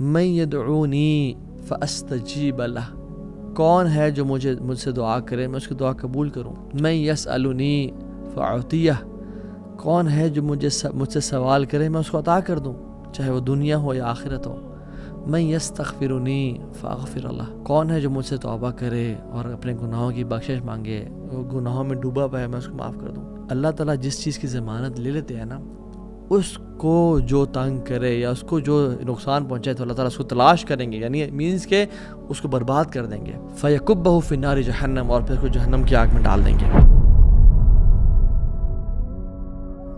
मैं ये दूनी फ़स्तजीब अल्लाह कौन है जो मुझे मुझसे दुआ करे मैं उसकी दुआ कबूल करूँ मैं यस अलुनी फ़ातिया कौन है जो मुझे मुझसे सवाल करे मैं उसको अता कर दूँ चाहे वो दुनिया हो या आखिरत हो मैं यस तखफिरनी फ़ाफिर अल्लाह कौन है जो मुझसे तोबा करे और अपने गुनाहों की बख्शिश मांगे गुनाहों में डूबा पाए मैं उसको माफ़ कर दूँ अल्लाह ताला जिस चीज़ की ज़मानत ले लेते हैं ना उसको जो तंग करे या उसको जो नुकसान पहुँचाए तो अल्लाह ताला उसको तलाश करेंगे यानी मीन्स के उसको बर्बाद कर देंगे फ़ैकुब बहू फिनारी जहन्नम और फिर उसको जहन्नम की आग में डाल देंगे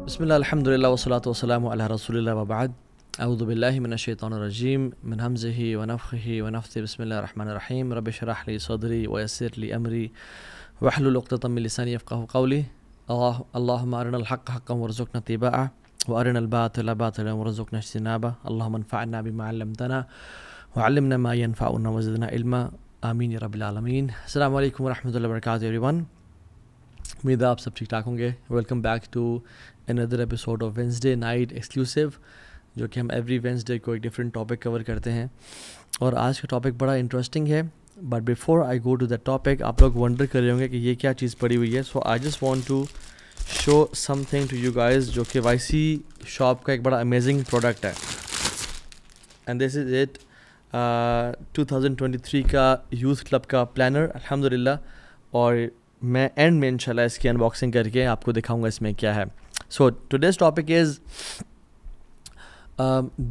बसमिल अल्हम्दुलिल्लाह वसलात वसलाम अला वबाद अऊदुबिल्लाहिमिनशैतानरजीम मिन हमज़िही वनफ़्ही वनफ़्ति बसमिल्लाहिर्रहमानिर्रहीम रब्बि शरह ली सदरी अमरी वहलुल उक़्दतम मिन लिसानी यफ़क़हू क़ौली अल्लाह अल्लाहुम्मा अरिनल हक़्क़ हक़्क़न वरज़ुक़ना وارنا الباطل باطلا وارزقنا اجتنابه اللهم انفعنا بما علمتنا وعلمنا ما ينفعنا وزدنا علما आमीन रबालमीन अल्लाम वरहमल वर्क एवरी वन उम्मीद आप सब ठीक ठाक होंगे welcome back to another episode of Wednesday night exclusive जो कि हम एवरी वेंसडे को एक डिफरेंट टॉपिक कवर करते हैं और आज का टॉपिक बड़ा इंटरेस्टिंग है but before I go to that topic आप लोग वंडर कर रहे होंगे कि ये क्या चीज़ पड़ी हुई है so I just want to show something to you guys जो कि सी शॉप का एक बड़ा अमेजिंग प्रोडक्ट है एंड दिस इज़ इट 2023 का यूथ क्लब का प्लानर अल्हम्दुलिल्लाह और मैं एंड में इंशाल्लाह इसकी अनबॉक्सिंग करके आपको दिखाऊंगा इसमें क्या है so today's topic is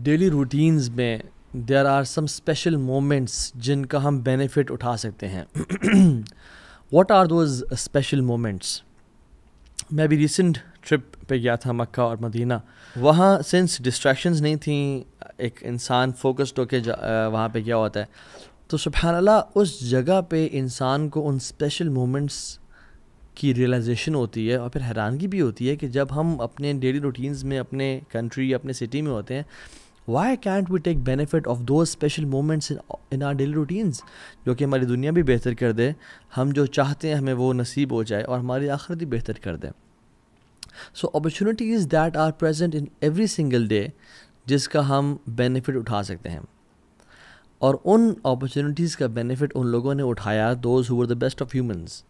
daily routines में there are some special moments जिनका हम बेनिफिट उठा सकते हैं what are those special moments मैं अभी रिसेंट ट्रिप पे गया था मक्का और मदीना वहाँ सिंस डिस्ट्रैक्शंस नहीं थी एक इंसान फोकस्ड होके वहाँ पे गया होता है तो सुबह उस जगह पे इंसान को उन स्पेशल मोमेंट्स की रियलाइजेशन होती है और फिर हैरानगी भी होती है कि जब हम अपने डेली रूटीन्स में अपने कंट्री अपने सिटी में होते हैं why can't we take benefit of those special moments in our daily routines जो कि हमारी दुनिया भी बेहतर कर दे हम जो चाहते हैं हमें वो नसीब हो जाए और हमारी आखिरत भी बेहतर कर दे so opportunities that are present in every single day जिसका हम बेनिफिट उठा सकते हैं और उन अपॉर्चुनिटीज़ का बेनिफिट उन लोगों ने उठाया those who the best of humans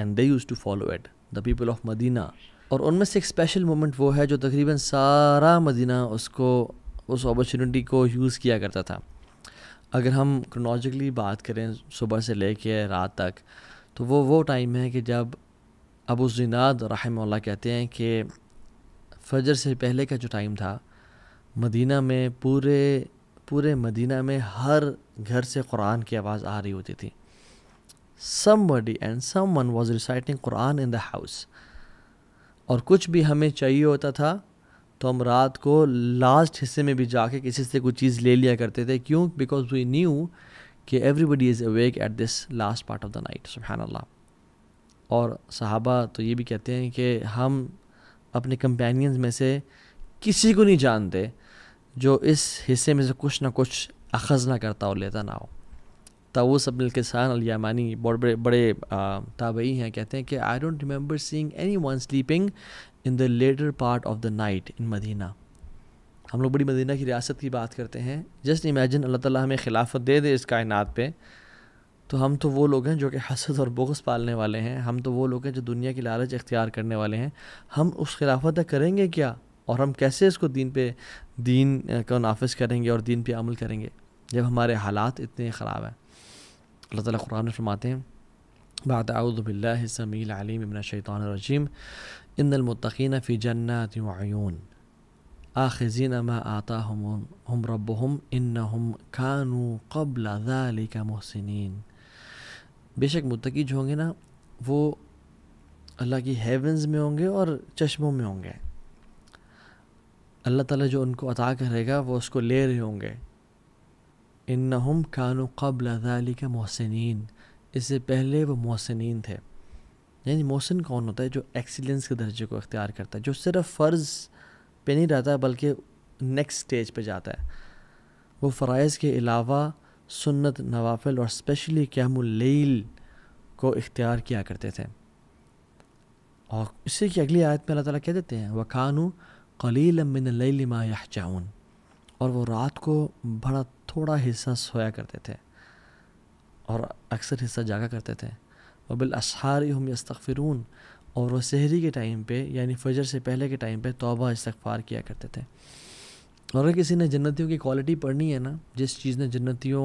and they use to follow it the people of Medina और उनमें से एक स्पेशल मोमेंट वो है जो तकरीबन सारा मदीना उसको उस अपॉर्चुनिटी को यूज़ किया करता था अगर हम क्रोनोलॉजिकली बात करें सुबह से ले कर रात तक तो वो वो टाइम है कि जब अबू जिनाद रहमल्ला कहते हैं कि फजर से पहले का जो टाइम था मदीना में पूरे पूरे मदीना में हर घर से कुरान की आवाज़ आ रही होती थी and someone was reciting Quran in the house और कुछ भी हमें चाहिए होता था तो हम रात को लास्ट हिस्से में भी जाके किसी से कुछ चीज़ ले लिया करते थे क्यों बिकॉज वी न्यू कि everybody is awake at this last part of the night सुबहान अल्लाह और सहाबा तो ये भी कहते हैं कि हम अपने कंपेनियंस में से किसी को नहीं जानते जो इस हिस्से में से कुछ ना कुछ अखज़ ना करता हो लेता ना हो ताऊस अब्दुल के सान यामानी बड़े बड़े ताबई हैं कहते हैं कि I don't remember seeing anyone sleeping in the latter part of the night in Medina हम लोग बड़ी मदीना की रियासत की बात करते हैं जस्ट इमेजिन अल्लाह ताला हमें खिलाफत दे दे इस कायनात पे तो हम तो वो लोग हैं जो कि हसद और बोगस पालने वाले हैं हम तो वो लोग हैं जो दुनिया की लालच इख्तियार करने वाले हैं हम उस खिलाफत करेंगे क्या और हम कैसे इसको दीन पे दीन का नाफिस करेंगे और दीन पे अमल करेंगे जब हमारे हालात इतने ख़राब हैं لدينا القرآن في المعتين بعد أعوذ بالله السميع العليم من الشيطان الرجيم إن المتقين في جنات وعيون آخذين ما آتاهم هم ربهم إنهم كانوا قبل ذلك محسنين بشك متقي جو ہوں گے نا وہ اللہ کی ہیونز میں ہوں گے اور چشموں میں ہوں گے اللہ تعالیٰ جو ان کو عطا کرے گا وہ اس کو لے رہے ہوں گے इन्नहुम कानू कबल के मोहसिन इससे पहले वो मोहसिन थे यानी मोहसिन कौन होता है जो एक्सीलेंस के दर्जे को अख्तियार करता है जो सिर्फ फ़र्ज़ पे नहीं रहता बल्कि नेक्स्ट स्टेज पे जाता है वो फ़रज़ के अलावा सुन्नत नवाफिल और स्पेशली क्यामुल्ल को इख्तियार किया करते थे और इसी की अगली आयत में अल्लाह ताला कह देते हैं कानू कलील मिन लमा यह और वो रात को बड़ा थोड़ा हिस्सा सोया करते थे और अक्सर हिस्सा जागा करते थे वबिल असहार हम यस्तफ़िरून और वह शहरी के टाइम पे यानी फजर से पहले के टाइम पे तोबा इस्तफ़ार किया करते थे और अगर किसी ने जन्नतियों की क्वालिटी पढ़नी है ना जिस चीज़ ने जन्नतियों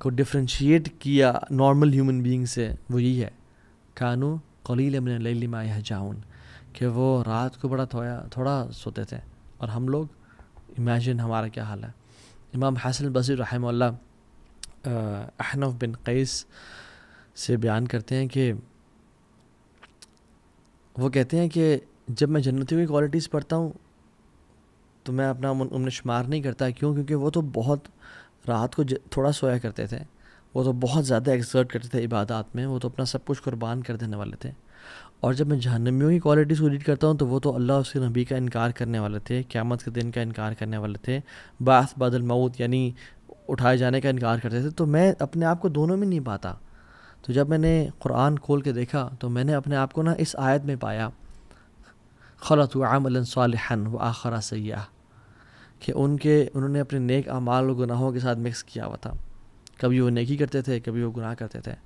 को डिफ्रेंशिएट किया नॉर्मल ह्यूमन बींग से वो यही है कानू कलील मिन लमा जाउन कि वो रात को बड़ा थोड़ा थोड़ा सोते थे और हम लोग इमेजिन हमारा क्या हाल है इमाम हसन बसी रहमल्ला अहनफ बिन कैस से बयान करते हैं कि वो कहते हैं कि जब मैं जन्नतियों की क्वालिटीज़ पढ़ता हूँ तो मैं अपना उम्र शुमार नहीं करता क्यों क्योंकि वो तो बहुत रात को थोड़ा सोया करते थे वो तो बहुत ज़्यादा एक्सर्ट करते थे इबादत में वो तो अपना सब कुछ कुर्बान कर देने वाले थे और जब मैं जहनमियों की क्वालिटी को रीड करता हूँ तो वो तो अल्लाह उसके नबी का इनकार करने वाले थे क्यामत के दिन का इनकार करने वाले थे बास बदल मऊत यानी उठाए जाने का इनकार करते थे तो मैं अपने आप को दोनों में नहीं पाता तो जब मैंने कुरान खोल के देखा तो मैंने अपने आप को ना इस आयत में पाया खलत आमलन व आखरा सयाह कि उनके उन्होंने अपने नेक अमाल गुनाहों के साथ मिक्स किया हुआ था कभी वो नेकी करते थे कभी वो गुनाह करते थे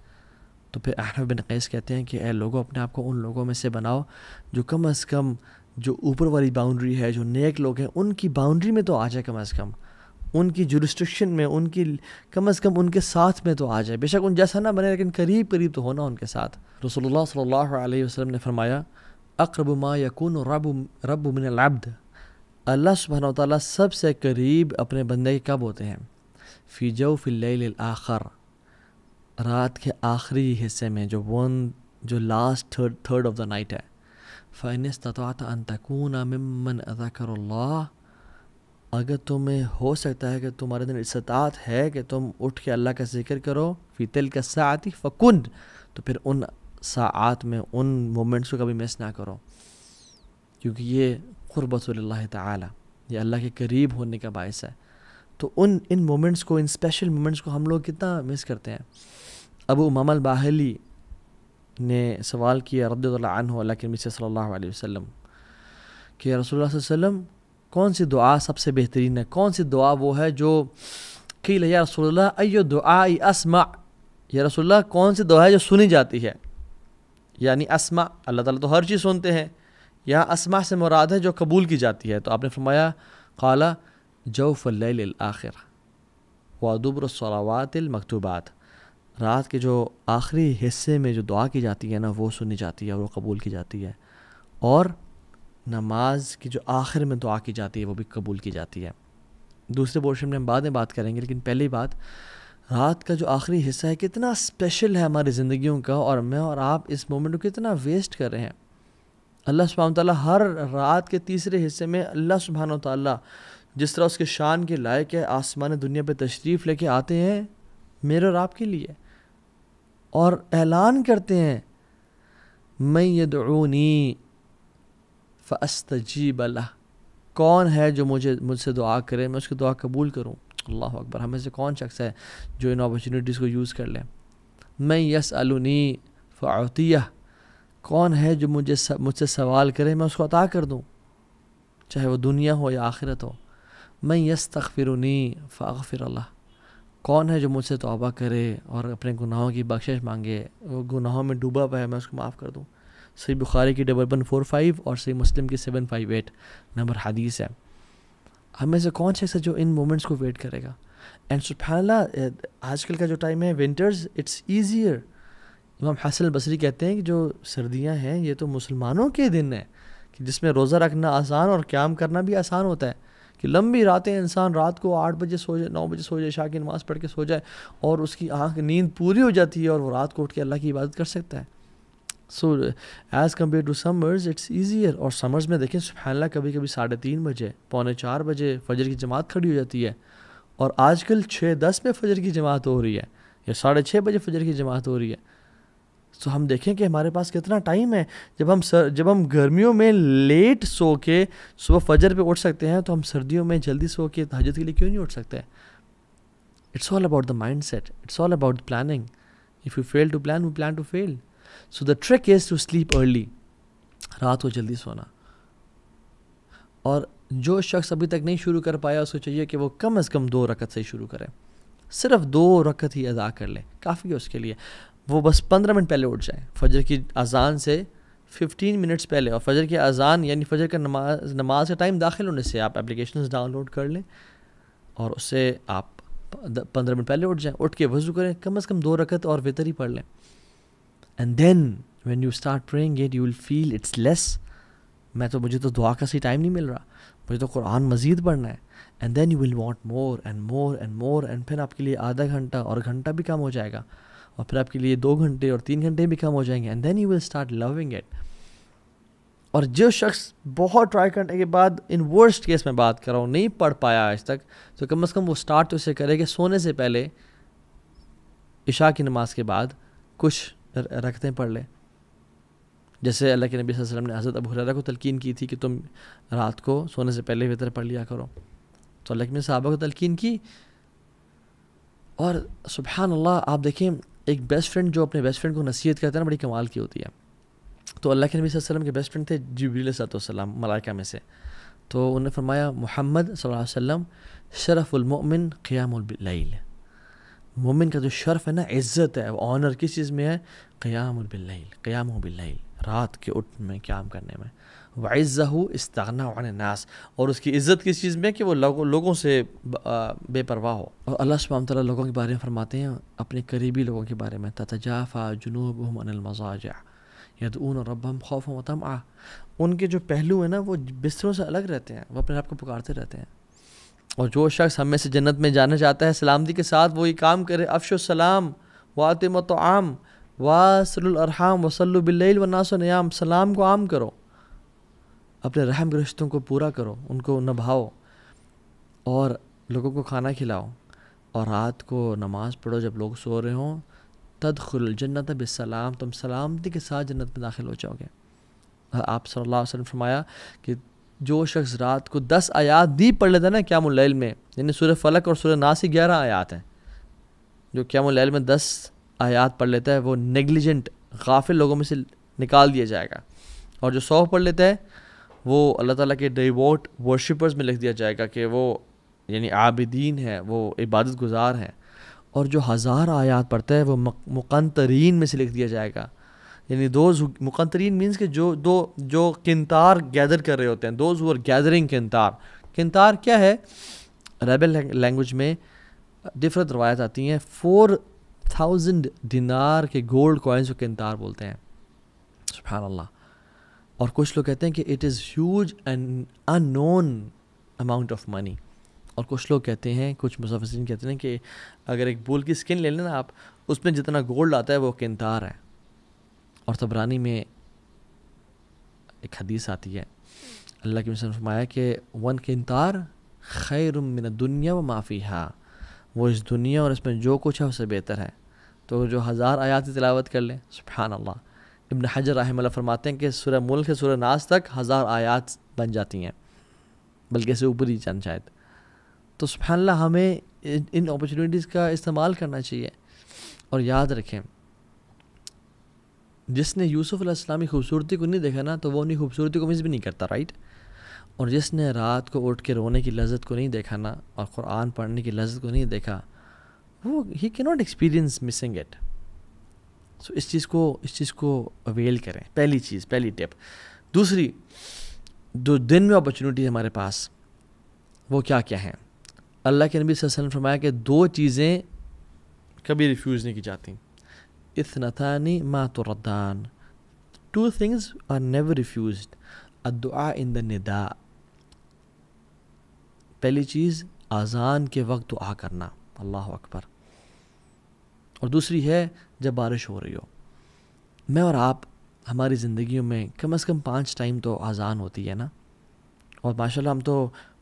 तो फिर अहरफ बिन कैस कहते हैं कि ए लोगों अपने आप को उन लोगों में से बनाओ जो कम अज़ कम जो ऊपर वाली बाउंड्री है जो नेक लोग हैं उनकी बाउंड्री में तो आ जाए कम अज़ कम उनकी जुरिस्ट्रिक्शन में उनकी कम अज़ कम उनके साथ में तो आ जाए बेशक उन जैसा ना बने लेकिन करीब करीब तो होना उनके साथ रसोल्ला सल्ला वसलम ने फरमाया अकरब मा यकून रब रब मिन अब्द अल्लाह सुबहन तब से करीब अपने बंदे के कब होते हैं फ़िजो फिल आखर रात के आखिरी हिस्से में जो वन जो last third third of the night है फ़ैन मन अदा करो ला अगर तुम्हें हो सकता है कि तुम्हारे दिन इस्तात है कि तुम उठ के अल्लाह का जिक्र करो फितल का साथ आती फ़कुन तो फिर उन सात में उन मोमेंट्स को कभी मिस ना करो क्योंकि ये क़ुरबतल्ला ताली ये अल्लाह के करीब होने का बायस है तो उन इन मोमेंट्स को इन स्पेशल मोमेंट्स को हम लोग कितना मिस करते हैं अबू ममल बाहली ने सवाल किया रद्दन के मिस सल्लल्लाहु अलैहि वसल्लम कि रसूल वसल्लम कौन सी दुआ सबसे बेहतरीन है कौन सी दुआ वो है जो कि या रसोल्ला अयो दुआ असमा या रसोल्ला कौन सी दुआ है जो सुनी जाती है यानी असमा अल्लाह ताला तो हर चीज़ सुनते हैं यहाँ असमा से मुराद है जो कबूल की जाती है तो आपने फरमाया काला जौफ़ल आखिर वादुब्रसलावात मकतूबात रात के जो आखिरी हिस्से में जो दुआ की जाती है ना वो सुनी जाती है और वो कबूल की जाती है और नमाज की जो आखिर में दुआ की जाती है वो भी कबूल की जाती है दूसरे पोर्शन में हम बाद में बात करेंगे लेकिन पहली बात रात का जो आखिरी हिस्सा है कितना स्पेशल है हमारी ज़िंदगियों का और मैं और आप इस मोमेंट को कितना वेस्ट कर रहे हैं अल्लाह सुबहान ताली हर रात के तीसरे हिस्से में अल्लाह सुबहान ताली जिस तरह उसके शान के लायक है आसमान दुनिया पर तशरीफ़ लेके आते हैं मेरे और आपके लिए और ऐलान करते हैं मैं यदनी फ़स्तजीब अल्लाह कौन है जो मुझे मुझसे दुआ करे मैं उसकी दुआ कबूल करूँ अल्लाह अकबर हमें से कौन शख्स है जो इन अपॉर्चुनिटीज़ को यूज़ कर ले मैं यस अलूनी फ़ातिया कौन है जो मुझे स, मुझसे सवाल करे मैं उसको अता कर दूँ चाहे वो दुनिया हो या आखिरत हो मैं यस तखफ़िरनी फ़ाफ़िर अल्लाह कौन है जो मुझसे तोबा करे और अपने गुनाहों की बख्शिश मांगे वो गुनाहों में डूबा हुआ है मैं उसको माफ़ कर दूँ सही बुखारी की डबल वन फोर फाइव और सही मुस्लिम की सेवन फाइव एट नंबर हदीस है हम में से कौन से ऐसा जो इन मोमेंट्स को वेट करेगा एंड आज आजकल का जो टाइम है विंटर्स इट्स ईजियर इमाम हसन बसरी कहते हैं कि जो सर्दियाँ हैं ये तो मुसलमानों के दिन हैं कि जिसमें रोज़ा रखना आसान और क्याम करना भी आसान होता है कि लंबी रातें इंसान रात को आठ बजे सो जाए नौ बजे सो जाए शाह की नमाज़ पढ़ के सो जाए और उसकी आँख नींद पूरी हो जाती है और वो रात को उठ के अल्लाह की इबादत कर सकता है so as compare to summers it's easier और समर्स में देखें सुबहानला कभी कभी साढ़े तीन बजे पौने चार बजे फजर की जमात खड़ी हो जाती है और आजकल छः दस में फजर की जमात हो रही है या साढ़े छः बजे फजर की जमात हो रही है तो हम देखें कि हमारे पास कितना टाइम है जब हम सर जब हम गर्मियों में लेट सो के सुबह फजर पे उठ सकते हैं तो हम सर्दियों में जल्दी सो के तहजद के लिए क्यों नहीं उठ सकते it's all about the mindset it's all about planning if you fail to plan we plan to fail so the trick is to sleep early रात को जल्दी सोना और जो शख्स अभी तक नहीं शुरू कर पाया उसको चाहिए कि वो कम अज़ कम दो रकत से ही शुरू करें सिर्फ दो रकत ही अदा कर लें काफ़ी है उसके लिए वो बस पंद्रह मिनट पहले उठ जाए फजर की अजान से फिफ्टीन मिनट्स पहले और फजर की अजान यानी फजर का नमाज नमाज का टाइम दाखिल होने से आप एप्लीकेशन डाउनलोड कर लें और उससे आप पंद्रह मिनट पहले उठ जाएँ उठ के वजू करें कम अज़ कम दो रकत और वितर ही पढ़ लें and then when you start praying it you will feel it's less मैं तो मुझे तो दुआ का सही टाइम नहीं मिल रहा मुझे तो कुरान मजीद पढ़ना है and then you will want more and more and more and फिर आपके लिए आधा घंटा और घंटा भी कम हो जाएगा और फिर आपके लिए दो घंटे और तीन घंटे भी कम हो जाएंगे and then you will start loving it और जो शख्स बहुत ट्राई करने के बाद इन वर्स्ट केस में बात कर रहा हूँ नहीं पढ़ पाया आज तक तो कम अज़ कम वो स्टार्ट तो इसे करे कि सोने से पहले इशा की नमाज के बाद कुछ रखते पढ़ लें जैसे अल्लाह के नबी वसल्लम ने हज़रत अबू हुरैरा को तलकीन की थी कि तुम रात को सोने से पहले बेहतर पढ़ लिया करो तो अल्लाह के साहबा को तलकीन की और सुबहान अल्लाह आप देखें एक बेस्ट फ्रेंड जो अपने बेस्ट फ्रेंड को नसीहत करता है ना बड़ी कमाल की होती है तो अल्लाह के नबी वसल्लम के बेस्ट फ्रेंड थे जबरील सलाम मलाइका में से तो उन्होंने फरमाया मोहम्मद वसल्लम शरफ़ुलमोमिन क़यामबिल्ल मोमिन का जो शर्फ है ना इज़्ज़त है ऑनर किस चीज़ में है क़यामबिल्ल क़यामबिल्ल रात के उठ में क्याम करने में वाइज़हू इस्तना नास और उसकी इज़्ज़त किस चीज़ में कि वो लोगों लोगों से बेपरवाह हो और अल्लाह सुबह तला लोगों के बारे में फरमाते हैं अपने करीबी लोगों के बारे में तजाफ़ा जुनूब मज़ाजा ऊन और रब हम खौफ मतम आ उनके जो पहलू हैं ना वो बिस्तरों से अलग रहते हैं वो अपने आप को पुकारते रहते हैं और जो शख्स हमें से जन्नत में जाना चाहता है सलामती के साथ वो ये काम करे अफशलाम वातम तो आम वासरम वसल्लबिल्ल नयाम सलाम को आम करो अपने रहम रिश्तों को पूरा करो उनको नभाओ और लोगों को खाना खिलाओ और रात को नमाज़ पढ़ो जब लोग सो रहे हों तदखुल जन्नत बिसलाम तुम सलामती के साथ जन्नत में दाखिल हो जाओगे आप सल्ला वसलम फरमाया कि जो शख्स रात को दस आयात भी पढ़ लेता है ना क्या मुलैल में यानी सूर्य फलक और सूर्य नासी ग्यारह आयात हैं जो क्या मुलैल में दस आयात पढ़ लेता है वो नेग्लिजेंट गाफिल लोगों में से निकाल दिया जाएगा और जो सौ पढ़ लेता है वो अल्लाह ताला के डिवोट वर्शिपर्स में लिख दिया जाएगा कि वो यानी आबिदीन है वो इबादत गुजार हैं और जो हज़ार आयात पढ़ता है वो मुकंतरीन में से लिख दिया जाएगा यानी दो मुकंतरीन मीन्स के जो दो जो किनतार गैदर कर रहे होते हैं दोज हुर गैदरिंग किनतार किनतार क्या है रेबल लैंग्वेज में डिफरेंट रवायत आती हैं फोर थाउजेंड दिनार के गोल्ड कॉइन्स को किनतार बोलते हैं सुबहान अल्लाह और कुछ लोग कहते हैं कि it is huge and unknown amount of money और कुछ लोग कहते हैं कुछ मुसाफिन कहते हैं कि अगर एक बुल की स्किन ले लें ना आप उसमें जितना गोल्ड आता है वो किनतार है और तबरानी में एक हदीस आती है अल्लाह के मिसन फरमाया कि वन किनतार खैर मिन दुनिया व माफ़ी हा वो इस दुनिया और इसमें जो कुछ है उससे बेहतर है तो जो हज़ार आयात तलावत कर लें सुबहान अल्लाह इबन हजर रहमल फरमाते हैं कि सुरह मुल्क से सुरह नाज तक हज़ार आयात बन जाती हैं बल्कि से ऊपर ही चंद शायद तो सुबहानला हमें इन अपॉर्चुनिटीज़ का इस्तेमाल करना चाहिए और याद रखें जिसने यूसुफ की खूबसूरती को नहीं देखा ना तो वो उन्हीं खूबसूरती को मिस भी नहीं करता राइट और जिसने रात को उठ के रोने की लज्जत को नहीं देखा ना और क़ुरान पढ़ने की लज्जत को नहीं देखा वो ही के not experience missing it so इस चीज़ को इस चीज़ को अवेल करें पहली चीज़ पहली टिप दूसरी जो दिन में अपॉर्चुनिटी हमारे पास वो क्या क्या हैं अल्लाह के नबी वसल्लम फरमाया कि दो चीज़ें कभी रिफ्यूज़ नहीं की जाती इस नथानी माँ तो रद्दान two things are never refuse अदुआ इन द निदा पहली चीज़ आज़ान के वक्त दुआ करना अल्लाह अकबर और दूसरी है जब बारिश हो रही हो मैं और आप हमारी ज़िंदगी में कम अज़ कम पाँच टाइम तो अजान होती है ना और माशाल्लाह हम तो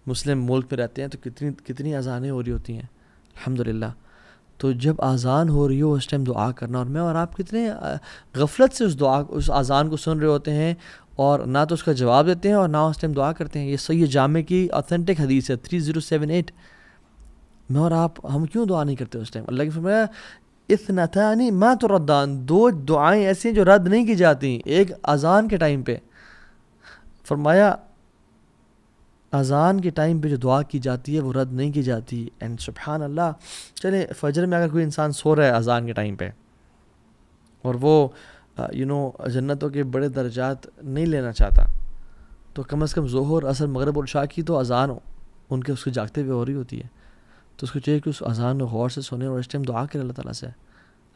मुस्लिम मुल्क में रहते हैं तो कितनी कितनी अजानें हो रही होती हैं अल्हम्दुलिल्लाह तो जब अजान हो रही हो उस टाइम दुआ करना और मैं और आप कितने गफलत से उस दुआ उस अजान को सुन रहे होते हैं और ना तो उसका जवाब देते हैं और ना उस टाइम दुआ करते हैं ये सही जामे की ऑथेंटिक हदीस है थ्री ज़ीरो सेवन एट मैं और आप हम क्यों दुआ नहीं करते उस टाइम अल्लाह की फरमाया इतनतानी मैं तो रद्दान दो दुआएं ऐसी हैं जो रद्द नहीं की जाती एक अज़ान के टाइम पे फरमाया अज़ान के टाइम पे जो दुआ की जाती है वो रद्द नहीं की जाती एंड सुबहान अल्लाह चले फजर में अगर कोई इंसान सो रहा है अज़ान के टाइम पे और वो यू नो जन्नतों के बड़े दर्जात नहीं लेना चाहता तो कम अज़ कम जहर असर मगरब और शाह की तो अज़ान उनके उसके जागते हुए हो रही होती है तो उसको चाहिए कि उस अजान को गौर से सुने और इस टाइम दुआ करे अल्लाह ताला से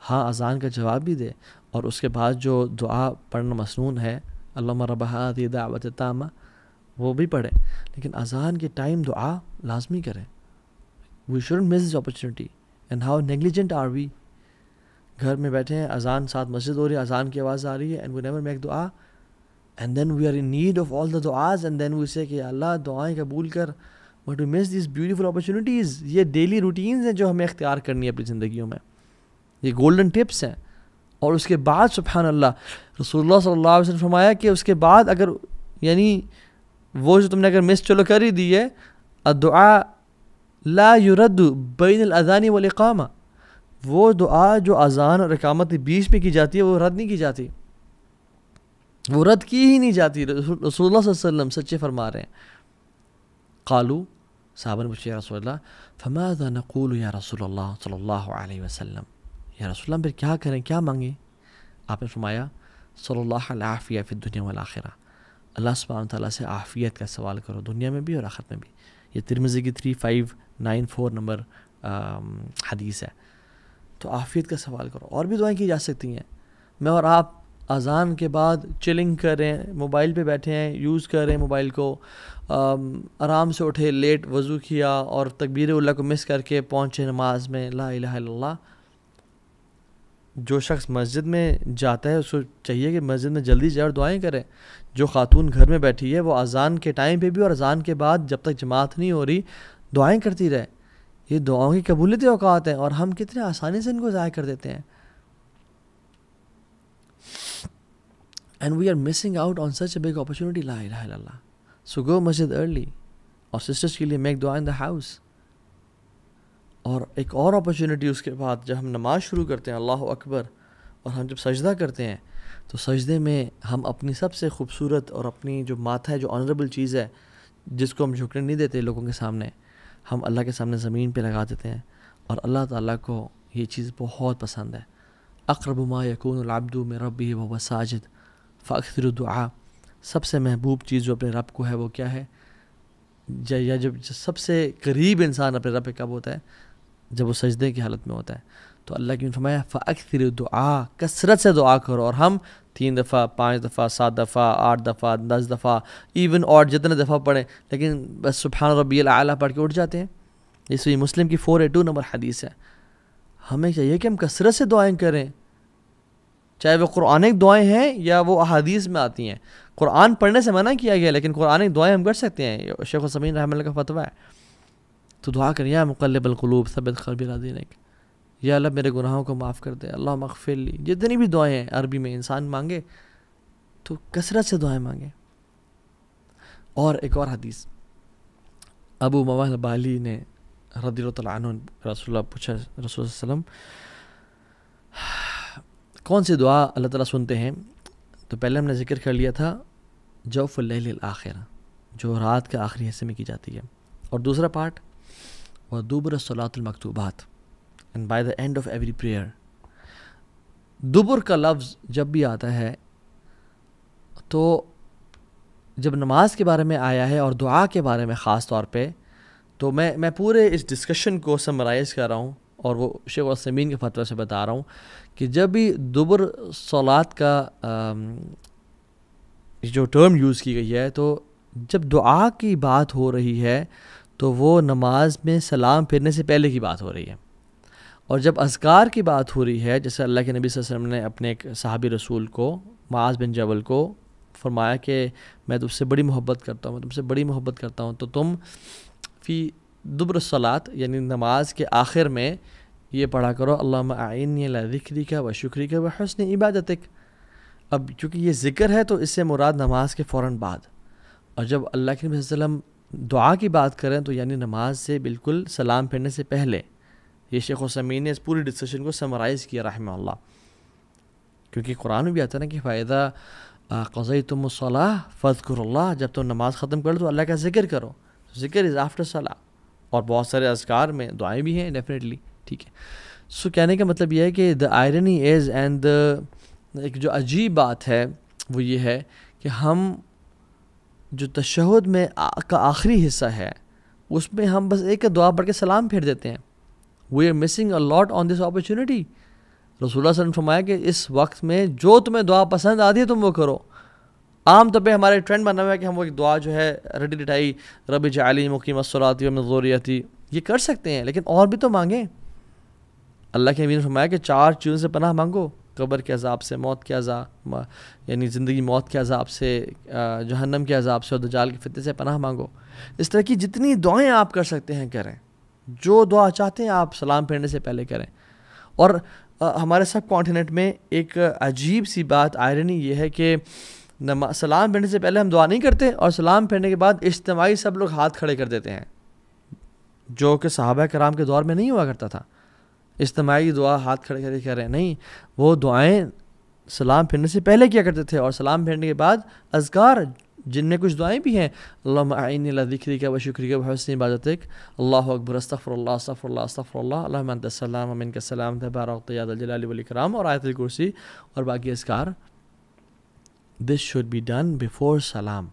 हाँ अजान का जवाब भी दे और उसके बाद जो दुआ पढ़ना मसनून है अल्लाह रबादी दावत तामा वो भी पढ़े लेकिन अजान के टाइम दुआ लाजमी करें we should miss this opportunity and how negligent are we घर में बैठे हैं अजान साथ मस्जिद हो रही है अजान की आवाज़ आ रही है एंड वी नेवर मेक दुआ and then we are in need of all the दुआज एंड देन वी से अल्लाह दुआएं कबूल कर but we miss this beautiful opportunities ये डेली रूटीन्स हैं जो हमें इख्तियार करनी है अपनी ज़िंदगी में ये गोल्डन टिप्स हैं और उसके बाद सुबहान अल्लाह रसोल्ला सल्ला वसलम फरमाया कि उसके बाद अगर यानी वो जो तुमने अगर मिस चलो कर ही दी है दुआ ला युरद बैन अज़ानी वालकामा वो दुआ जो अज़ान और इकामत के बीच में की जाती है वो रद्द नहीं की जाती वो रद्द की ही नहीं जाती रसोल्ला सच्चे फरमा रहे हैं कालू साहबा ने पूछा रसोल्ला फमाजा नकूल या रसोल्ला सल्ला वसम या रसोल्ला फिर क्या करें क्या मांगें आपने फरमाया सल्लाफ़िया फिर दुनिया वाल आखिरा अल्लाह सुबह ताली से आफ़ियत का सवाल करो दुनिया में भी और आखिर में भी ये तिरमजी की three five nine four number हदीस है तो आफ़ियत का सवाल करो और भी दुआएं की जा सकती हैं मैं और आप अजान के बाद चिलिंग कर रहे हैं मोबाइल पे बैठे हैं यूज़ कर रहे हैं मोबाइल को आराम से उठे लेट वज़ू किया और तकबीर उल्ला को मिस करके पहुँचे नमाज में ला इला जो शख्स मस्जिद में जाता है उसको चाहिए कि मस्जिद में जल्दी जाए और दुआएँ करें जो खातून घर में बैठी है वो अजान के टाइम पे भी और अजान के बाद जब तक जमात नहीं हो रही दुआएँ करती रहे ये दुआओं की कबूलियत अवकात हैं और हम कितने आसानी से इनको ज़ाय कर देते हैं and we are missing out on such a big opportunity, la ilaha illallah. So go masjid और सिस्टर्स के लिए मेक दुआ इन द हाउस और एक और अपॉर्चुनिटी उसके बाद जब हम नमाज शुरू करते हैं अल्लाह अकबर और हम जब सजदा करते हैं तो सजदे में हम अपनी सबसे खूबसूरत और अपनी जो माथा है जो ऑनरेबल चीज़ है जिसको हम झुकने नहीं देते लोगों के सामने हम अल्लाह के सामने ज़मीन पे लगा देते हैं और अल्लाह ताला को ये चीज़ बहुत पसंद है अकरबमा यकून आबदू में रबी व साजिद फ़ाखिर दुआ सबसे महबूब चीज़ जो अपने रब को है वो क्या है या जब सबसे करीब इंसान अपने रब कब होता है जब वो सजदे की हालत में होता है तो अल्लाह की फरमाया फ़ाखिर दुआ कसरत से दुआ करो और हम तीन दफ़ा पाँच दफ़ा सात दफ़ा आठ दफ़ा दस दफ़ा इवन और जितने दफ़ा पढ़ें लेकिन बस सुबहान रबी आला पढ़ के उठ जाते हैं जैसे मुस्लिम की फ़ोर ए टू नंबर हदीस है हमें चाहिए कि हम कसरत से दुआएँ करें चाहे वो कुरानिक दुआएं हैं या वो अहादीस में आती हैं कुरान पढ़ने से मना किया गया लेकिन कुरानिक दुआएं हम कर सकते हैं शेख समीन रहमल का फतवा है तो दुआ कर या मुकलबलकलूब सबत यह या अल्लाह मेरे गुनाहों को माफ़ कर दे अल्लाह मगफिली जितनी भी दुआएं हैं अरबी में इंसान मांगे तो कसरत से दुआएं मांगे और एक और हदीस अबू मवाल बाली ने रदी रसोल्ला पूछा रसोल वसलम कौन सी दुआ अल्लाह ताला सुनते हैं तो पहले हमने जिक्र कर लिया था जौफ़ल आखिर जो रात के आखिरी हिस्से में की जाती है और दूसरा पार्ट वह दुबर सलातुलमकतूबात and by the end of every prayer दुबर का लफ्ज़ जब भी आता है तो जब नमाज के बारे में आया है और दुआ के बारे में ख़ास तौर पे तो मैं मैं पूरे इस डिस्कशन को समराइज़ कर रहा हूँ और वो शेख वसमीन के फतवा से बता रहा हूँ कि जब भी दुबर सलात का जो टर्म यूज़ की गई है तो जब दुआ की बात हो रही है तो वो नमाज में सलाम फिरने से पहले की बात हो रही है और जब अजगार की बात हो रही है जैसे अल्लाह के नबी वसम ने अपने एक सहाबी रसूल को माज बिन जबल को फरमाया कि मैं तुमसे बड़ी मोहब्बत करता हूँ मैं तुमसे बड़ी मोहब्बत करता हूँ तो तुम फ़ी दुब्र सलात यानी नमाज के आखिर में ये पढ़ा करो अल्लाह आइन ज़िक्री का व शुक्री का व हसन एक अब चूँकि ये ज़िक्र है तो इससे मुराद नमाज के फ़ौर बाद और जब अल्लाह के नबी वसम दुआ की बात करें तो यानी नमाज से बिल्कुल सलाम फिरने से पहले ये शेख वसमी ने इस पूरी डिस्कशन को समराइज़ किया रहम क्योंकि कुरान में भी आता है ना कि फ़ायदा कज़ई तुम सलाह फ़जकुरल्ला जब तुम तो नमाज़ ख़त्म कर तो अल्लाह का जिक्र करो तो जिक्र इज़ आफ्टर सलाह और बहुत सारे अजकार में दुआएं भी हैं डेफिनेटली ठीक है सो so, कहने का मतलब यह है कि the irony is and the एक जो अजीब बात है वो ये है कि हम जो तशहद में आ, का आखिरी हिस्सा है उसमें हम बस एक दुआ पढ़ के सलाम फेर देते हैं we are missing a lot on this opportunity रसूल फरमाया कि इस वक्त में जो तुम्हें दुआ पसंद आती है तुम वो करो आम तौर पर हमारे ट्रेंड बना हुआ है कि हम वो एक दुआ जो है रटी रिटाई रबी जाली मुकीम सराती व ये कर सकते हैं लेकिन और भी तो मांगें अल्लाह के अमीन फरमाया कि चार चीज़ों से पनाह मांगो कब्र के अजाब से मौत के अजाब यानी ज़िंदगी मौत के अजाब से जहन्नम के अजाब से और दजाल के फितने से पनाह मांगो इस तरह की जितनी दुआएं आप कर सकते हैं करें जो दुआ चाहते हैं आप सलाम फेरने से पहले करें और आ, हमारे सब कॉन्टिनेंट में एक अजीब सी बात आयरनी ये है कि नमा सलाम फेरने से पहले हम दुआ नहीं करते और सलाम फेरने के बाद इज्तमाही सब लोग हाथ खड़े कर देते हैं जो कि सहाबा कराम के दौर में नहीं हुआ करता था इज्तमाही दुआ हाथ खड़े खड़े कर रहे हैं नहीं वो दुआएं सलाम फिरने से पहले किया करते थे और सलाम फिरने के बाद अजगार जिनमें कुछ दुआएं भी हैं अल्लाह दिक्री का व शुक्रिया वहसन इबादत अल्लाह अकबर अस्तफ़रल्लाफ़रल्लाफ़रल्लाम अस्तफ़रल्ला सलाम का सलाम तबारक तयादल वली कराम और आयत कुर्सी और बाकी असकार this should be done before सलाम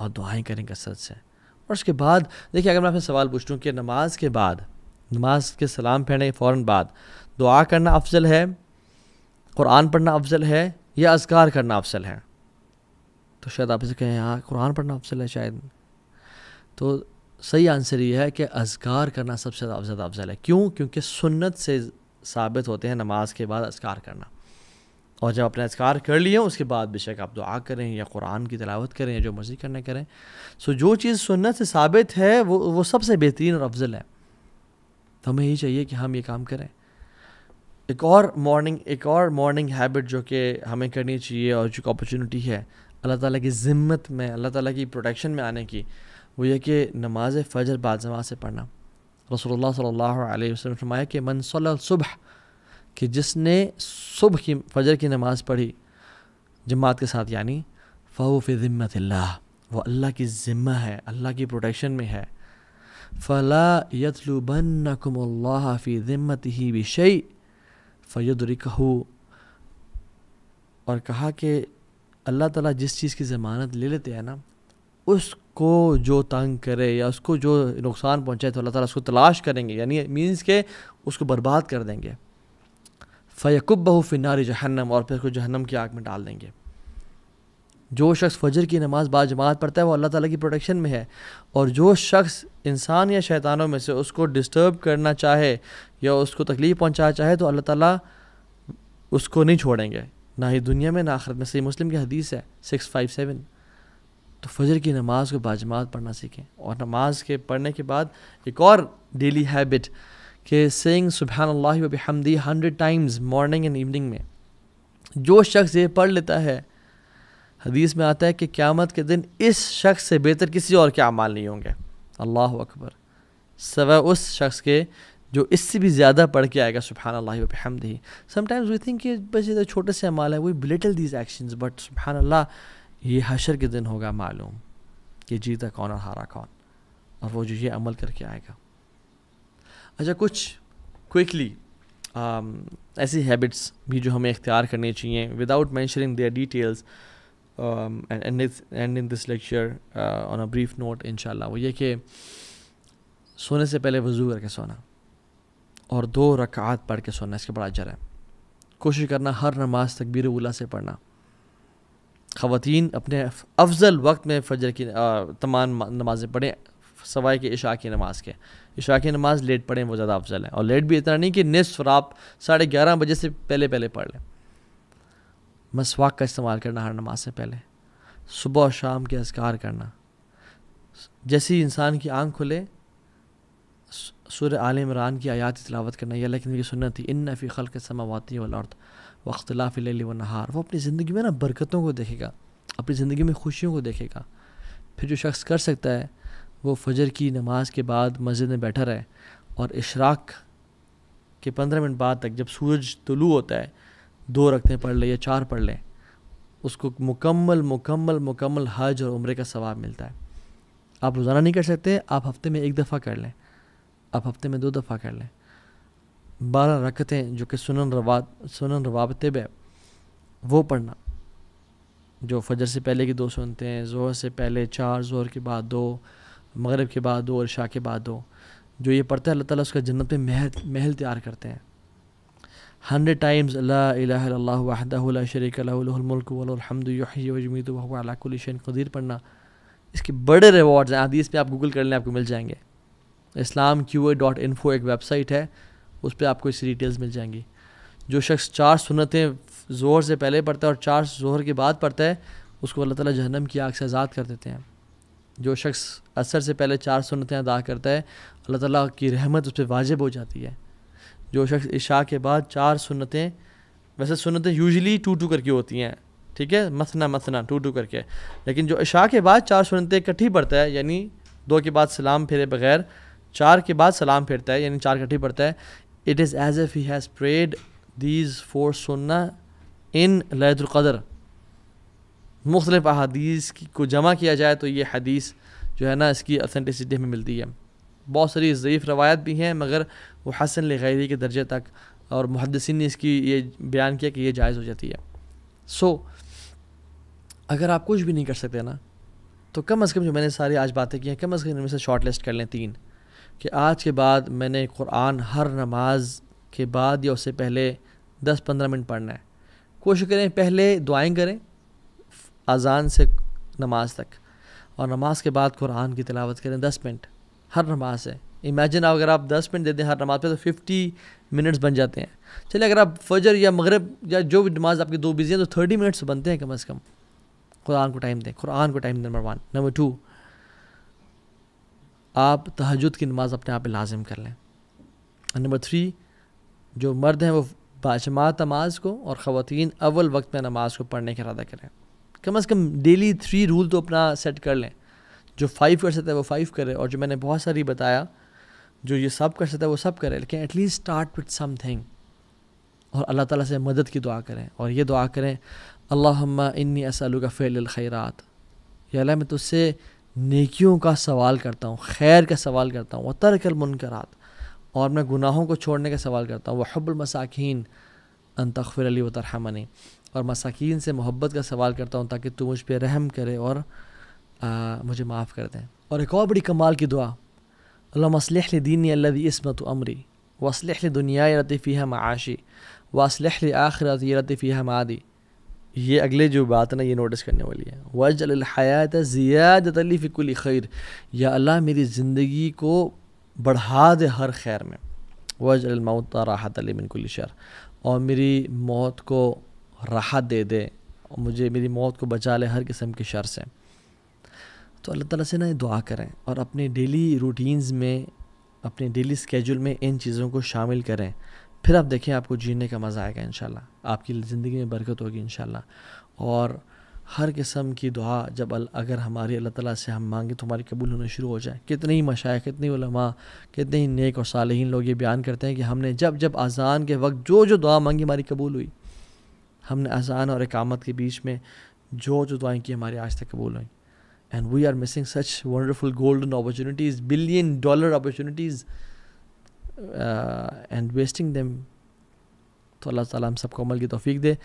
और दुआएं करें कसरत से और उसके बाद देखिए अगर मैं आपसे सवाल पूछ लूँ कि नमाज के बाद नमाज के सलाम पढ़ने के फ़ौर बाद दुआ करना अफजल है कुरान पढ़ना अफजल है या असगार करना अफजल है तो शायद आप इसे कहें हाँ कुरान पढ़ना अफजल है शायद तो सही आंसर ये है कि असगार करना सबसे ज़्यादा अफजल है क्यों क्योंकि सुन्नत से साबित होते हैं नमाज के बाद असगार करना और जब अपना इसकार कर लिए उसके बाद बेशक आप दुआ करें या कुरान की तलावत करें या जो मर्ज़ी करने करें सो जो चीज़ सुन्नत से साबित है वो वो सबसे बेहतरीन और अफजल है तो हमें यही चाहिए कि हम ये काम करें एक और मॉर्निंग एक और मॉर्निंग हैबिट जो कि हमें करनी चाहिए और जो अपॉर्चुनिटी है अल्लाह ताला की ज़िम्मत में अल्लाह ताला की प्रोटेक्शन में आने की वो ये कि नमाज फ़जर बाद से पढ़ना रसोल्ला सल्ला वसलम फरमाया कि मनसल सुबह कि जिसने सुबह की फजर की नमाज़ पढ़ी जमात के साथ यानी फ़ो फ़ी ज़िम्मत वो अल्लाह की ज़िम्मा है अल्लाह की प्रोटेक्शन में है फ़ला यतलुबन्नकुमुल्लाह फ़ी ज़िम्मत ही बिशई फ़यदरिकहू और कहा कि अल्लाह ताला जिस चीज़ की ज़मानत ले लेते हैं ना उसको जो तंग करे या उसको जो नुकसान पहुँचाए तो अल्लाह ताला उसको तलाश करेंगे यानी मीन्स के उसको बर्बाद कर देंगे फ़यकुब्बहू फ़िनार जहन्नम और फिर उसको जहन्नम की आग में डाल देंगे जो शख्स फजर की नमाज़ बाजमात पढ़ता है वो अल्लाह ताला की प्रोटेक्शन में है और जो शख्स इंसान या शैतानों में से उसको डिस्टर्ब करना चाहे या उसको तकलीफ़ पहुँचाना चाहे तो अल्लाह ताला उसको नहीं छोड़ेंगे ना ही दुनिया में ना आखिरत में सही मुस्लिम की हदीस है सिक्स फाइव सेवन तो फजर की नमाज़ को बाजमात पढ़ना सीखें और नमाज के पढ़ने के बाद एक और डेली हैबिट कि सेंग सुबहान अल्लाह hundred times morning and evening में जो शख्स ये पढ़ लेता है हदीस में आता है कि क़्यामत के दिन इस शख्स से बेहतर किसी और के अमाल नहीं होंगे अल्लाह अकबर सवा उस शख्स के जो इससे भी ज़्यादा पढ़ के आएगा सुबहान अल्लाह समटाइम्स वी थिंक बस ये तो छोटे से अमाल है we belittle these action but सुबहान अल्लाह ये हशर के दिन होगा मालूम कि जीता कौन और हारा कौन और वो जो ये अमल करके आएगा अच्छा कुछ क्विकली um, ऐसी हैबिट्स भी जो हमें इख्तियार करनी चाहिए without mentioning their details and in this lecture on a brief note in वो ये कि सोने से पहले वजू करके सोना और दो रकात पढ़ के सोना इसके बड़ा अजर है कोशिश करना हर नमाज तकबीर उला से पढ़ना ख़वान अपने अफजल वक्त में फजर की uh, तमाम नमाज़ें पढ़ें सवाए के इशा की नमाज के इशा की नमाज़ लेट पढ़ें वो ज़्यादा अफजल है और लेट भी इतना नहीं कि निसफ और आप साढ़े ग्यारह बजे से पहले पहले पढ़ लें मसवाक का इस्तेमाल करना हर नमाज से पहले सुबह और शाम के असकार करना जैसे ही इंसान की आंख खुले सुर आल इमरान की आयात तलावत करना यह लेकिन ये सुनना थी इन नफ़ी खल के समावती वलौत वख्तलाफ़ व नहार वो अपनी ज़िंदगी में ना बरकतों को देखेगा अपनी ज़िंदगी में खुशियों को देखेगा फिर जो शख्स कर सकता है वो फजर की नमाज के बाद मस्जिद में बैठा रहे और इशराक के पंद्रह मिनट बाद तक जब सूरज तुलू होता है दो रखते पढ़ लें या चार पढ़ लें उसको मुकम्मल मुकम्मल मुकम्मल हज और उम्र का सवाब मिलता है आप रोज़ाना नहीं कर सकते आप हफ्ते में एक दफ़ा कर लें आप हफ्ते में दो दफ़ा कर लें बारह हैं जो कि सुनन रवा सुनन रवाबतब है वो पढ़ना जो फजर से पहले की दो सुनते हैं जोर से पहले चार जोर के बाद दो मगरब के बाद दो और शाह के बाद दो जो ये पढ़ता है अल्लाह ताला उसका जन्नत में महल महल तैयार करते हैं हंड्रेड टाइम्स ला शरीक मुल्क वलहमदमीत कदीर पढ़ना इसके बड़े रिवॉर्ड्स हैं इस पर आप गूगल कर लें आपको मिल जाएंगे Islam Q A dot info एक वेबसाइट है उस पर आपको इसकी डिटेल्स मिल जाएंगी जो शख्स चार सुनतें जोहर से पहले पढ़ता है और चार जोहर के बाद पढ़ता है उसको अल्लाह ताला जहनम की आग से आज़ाद कर देते हैं जो शख्स असर से पहले चार सुनतें अदा करता है अल्लाह ताला की रहमत उस पर वाजिब हो जाती है जो शख्स इशा के बाद चार सुनतें वैसे सुनतें यूजली टू टू करके होती हैं ठीक है मथना मथना टू टू करके लेकिन जो इशा के बाद चार सुनतें इकट्ठी पड़ता है यानी दो के बाद सलाम फेरे बगैर चार के बाद सलाम फेरता है यानी चार इकट्ठी पड़ता है it is as if he has prayed these four सुनना इन लहतुल्क़दर मुख्तलिफ अदीस को जमा किया जाए तो ये हदीस जो है ना इसकी अथेंटिसिटी हमें मिलती है बहुत सारी ज़यीफ़ रवायत भी हैं मगर वो हसन लगैरी के दर्जे तक और मुहदसिन ने इसकी ये बयान किया कि ये जायज़ हो जाती है सो so, अगर आप कुछ भी नहीं कर सकते ना तो कम अज़ कम जो मैंने सारी आज बातें की हैं कम अज़ कम इनमें से शॉर्ट लिस्ट कर लें तीन कि आज के बाद मैंने कुरान हर नमाज के बाद या उससे पहले दस पंद्रह मिनट पढ़ना है कोशिश करें पहले दुआएँ करें अजान से नमाज तक और नमाज के बाद कुरान की तिलावत करें दस मिनट हर नमाज से इमेजिन अगर आप दस मिनट दे दें हर नमाज पे तो फिफ्टी मिनट्स बन जाते हैं चलिए अगर आप फजर या मगरब या जो भी नमाज आपकी दो बिजी है तो थर्टी मिनट्स तो बनते हैं कम अज़ कम कुरान को टाइम दें कुरान को time number one number two आप तहजद की नमाज़ अपने आप लाजिम कर लें नंबर थ्री जो मर्द हैं वो बाजमात नमाज को और ख़वान अव्वल वक्त में नमाज को पढ़ने का इरादा करें कम अज़ कम डेली थ्री रूल तो अपना सेट कर लें जो फाइव कर सकता है वो फाइव करे और जो मैंने बहुत सारी बताया जो ये सब कर सकता है वो सब करे लेकिन एटलीस्ट स्टार्ट विथ समथिंग और अल्लाह ताला से मदद की दुआ करें और ये दुआ करें अल्लाह इन्नी असलू का फ़ैल खैरात यह मैं तुझसे नेकियों का सवाल करता हूँ खैर का सवाल करता हूँ व तरकल मुनकरात और मैं गुनाहों को छोड़ने का सवाल करता हूँ वह अन तखफिर अली वरहमनी और मसाकिन से मोहब्बत का सवाल करता हूँ ताकि तू मुझ पर रहम करे और आ, मुझे माफ़ कर दें और एक और बड़ी कमाल की दुआ अल्लाह दीन अल्लदी इसमत अमरी वसलह दुनिया रतीफ़ी है माशी वसलह आखिरत रतीफ़ी है मादी ये अगले जो बात है ना ये नोटिस करने वाली है वजलहयात ज़ियादतलीफ़िकुल खैर या अल्लाह मेरी ज़िंदगी को बढ़ा दे हर खैर में वजलमौत राहत अली मिनकुल शर और मेरी मौत को राहत दे दे और मुझे मेरी मौत को बचा ले हर किस्म के शर से तो अल्लाह ताला से ना दुआ करें और अपने डेली रूटीन्स में अपने डेली स्केजूल में इन चीज़ों को शामिल करें फिर आप देखें आपको जीने का मज़ा आएगा इन आपकी ज़िंदगी में बरकत होगी इन और हर किस्म की दुआ जब अल, अगर हमारी अल्लाह ताला से हम मांगे तो हमारी कबूल होना शुरू हो जाए कितने ही मशाए कितने उलमा कितने ही नेक और सालहीन लोग ये बयान करते हैं कि हमने जब जब आज़ान के वक्त जो जो दुआ मांगी हमारी कबूल हुई हमने अजान और एकामत के बीच में जो जो दुआएं की हमारी आज तक कबूल हुई and we are missing such wonderful golden opportunities billion dollar opportunities and wasting them तो अल्लाह ताली हम सबको अमल की तोफ़ी दे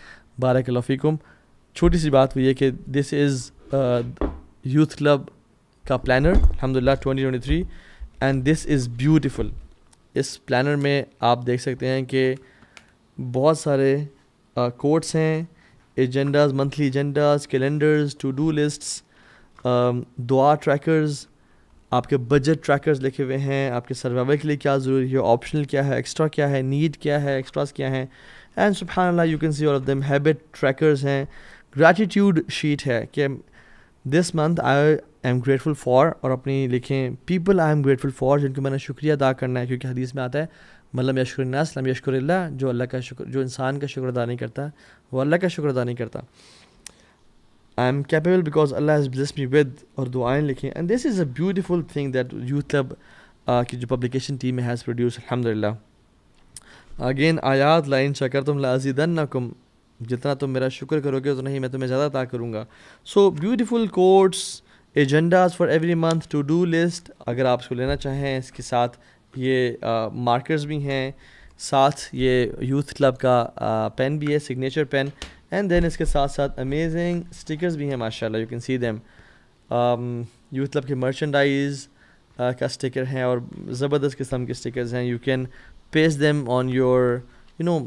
बारक लफ़ीकुम छोटी सी बात हुई है कि दिस इज़ यूथ क्लब का प्लानर अलहमदिल्ला twenty twenty three and this is beautiful इस प्लानर में आप देख सकते हैं कि बहुत सारे कोर्ट्स uh, हैं agendas monthly agendas calendars to do list दुआ ट्रैकर्स आपके बजट ट्रैकर्स लिखे हुए हैं आपके सर्वाइवल के लिए क्या ज़रूरी है ऑप्शनल क्या है एक्स्ट्रा क्या है नीड क्या है एक्स्ट्रास क्या है एंड सुबहानल्ला you can see all of them habit trackers हैं ग्रैटिट्यूड शीट है कि this month I I am grateful for और अपनी लिखें people I am grateful for जिनको मैंने शुक्रिया अदा करना है क्योंकि हदीस में आता है मतलब यशकुरनास लम यशकुरल्ला जो अल्लाह का शुक्र जो इंसान का शुक्र अदा नहीं करता वो अल्लाह का शुक्र अदा नहीं करता आई एम कैपेबल बिकॉज अल्लाह हैज़ ब्लेस मी विद और दुआएं लिखें and this is a beautiful thing that youth club की जो पब्लिकेशन टीम हैज़ प्रोड्यूस अलहमदिल्ला अगेन आयात लाइन शकर तुम लाजीदन्नकुम जितना तुम मेरा शुक्र करोगे उतना ही मैं तुम्हें ज़्यादा अता करूँगा so beautiful quotes agendas for every month to do list अगर आप उसको लेना चाहें इसके साथ ये मार्कर्स भी हैं साथ ये यूथ क्लब का पेन भी है सिग्नेचर पेन एंड देन इसके साथ साथ अमेजिंग स्टिकर्स भी हैं माशाल्लाह you can see them youth club के मर्चेंडाइज का स्टिकर हैं और ज़बरदस्त किस्म के स्टिकर्स हैं you can paste them on your you know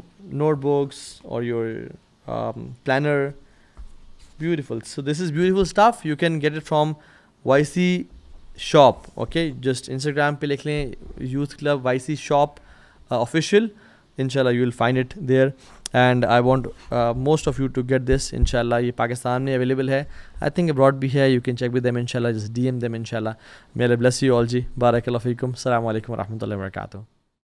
notebooks और your planner so this is beautiful stuff you can get it from Y C shop okay just Instagram पे लिख लें youth club Y C shop official इनशाला you will find it there and I want most of you to get this इनशाला ये पाकिस्तान में available है I think abroad भी है you can check with them इनशाला जस्ट डी एम दैम इनशाला मेरे ब्लेस यू ऑल जी बारकल फ़ीकम अल्लाम वरहमल वर्का